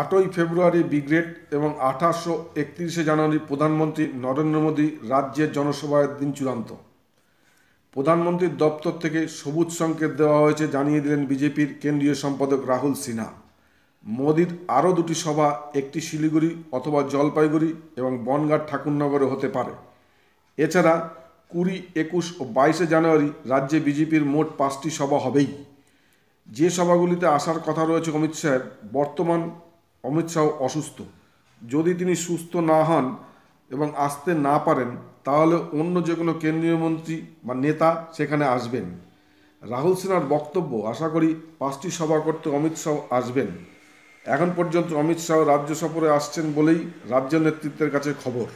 আটই ফেব্রুয়ারি ব্রিগ্রেড এবং আঠাশশো একত্রিশে জানুয়ারি প্রধানমন্ত্রী নরেন্দ্র মোদী রাজ্যের জনসভার দিন চূড়ান্ত প্রধানমন্ত্রীর দপ্তর থেকে সবুজ সংকেত দেওয়া হয়েছে জানিয়ে দিলেন বিজেপির কেন্দ্রীয় সম্পাদক রাহুল সিনহা মোদির আরও দুটি সভা একটি শিলিগুড়ি অথবা জলপাইগুড়ি এবং বনগাঁর ঠাকুরনগরে হতে পারে এছাড়া কুড়ি একুশ ও বাইশে জানুয়ারি রাজ্যে বিজেপির মোট পাঁচটি সভা হবেই যে সভাগুলিতে আসার কথা রয়েছে অমিত শাহের বর্তমান অমিত শাহ অসুস্থ যদি তিনি সুস্থ না হন এবং আসতে না পারেন তাহলে অন্য যে কোনো কেন্দ্রীয় মন্ত্রী বা নেতা সেখানে আসবেন রাহুল সিনহার বক্তব্য আশা করি পাঁচটি সভা করতে অমিত শাহ আসবেন এখন পর্যন্ত অমিত শাহ রাজ্য সফরে আসছেন বলেই রাজ্য নেতৃত্বের কাছে খবর